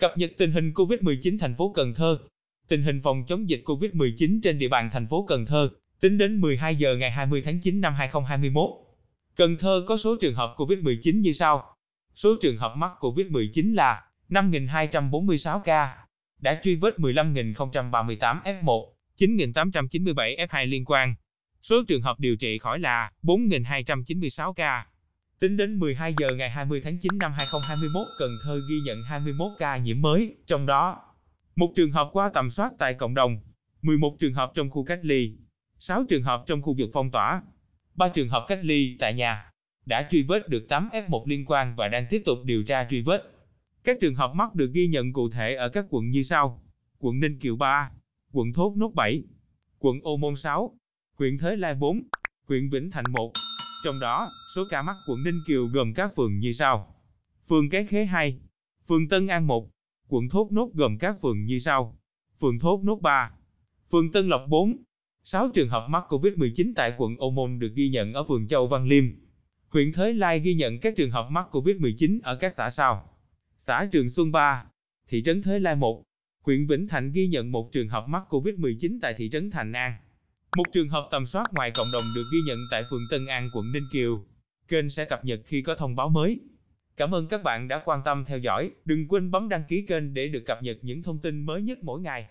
Cập nhật tình hình COVID-19 thành phố Cần Thơ. Tình hình phòng chống dịch COVID-19 trên địa bàn thành phố Cần Thơ tính đến 12 giờ ngày 20 tháng 9 năm 2021. Cần Thơ có số trường hợp COVID-19 như sau. Số trường hợp mắc COVID-19 là 5.246 ca, đã truy vết 15.038 F1, 9.897 F2 liên quan. Số trường hợp điều trị khỏi là 4.296 ca. Tính đến 12 giờ ngày 20 tháng 9 năm 2021, Cần Thơ ghi nhận 21 ca nhiễm mới, trong đó một trường hợp qua tầm soát tại cộng đồng, 11 trường hợp trong khu cách ly, 6 trường hợp trong khu vực phong tỏa, 3 trường hợp cách ly tại nhà. Đã truy vết được 8 F1 liên quan và đang tiếp tục điều tra truy vết. Các trường hợp mắc được ghi nhận cụ thể ở các quận như sau: quận Ninh Kiều 3, quận Thốt Nốt 7, quận Ô Môn 6, huyện Thới Lai 4, huyện Vĩnh Thạnh 1. Trong đó, số ca mắc quận Ninh Kiều gồm các phường như sau. Phường Cái Khế 2, phường Tân An 1, quận Thốt Nốt gồm các phường như sau. Phường Thốt Nốt 3, phường Tân Lộc 4. 6 trường hợp mắc COVID-19 tại quận Ô Môn được ghi nhận ở phường Châu Văn Liêm. Huyện Thới Lai ghi nhận các trường hợp mắc COVID-19 ở các xã sau. Xã Trường Xuân 3, thị trấn Thới Lai 1, huyện Vĩnh Thạnh ghi nhận một trường hợp mắc COVID-19 tại thị trấn Thành An. Một trường hợp tầm soát ngoài cộng đồng được ghi nhận tại phường Tân An, quận Ninh Kiều. Kênh sẽ cập nhật khi có thông báo mới. Cảm ơn các bạn đã quan tâm theo dõi. Đừng quên bấm đăng ký kênh để được cập nhật những thông tin mới nhất mỗi ngày.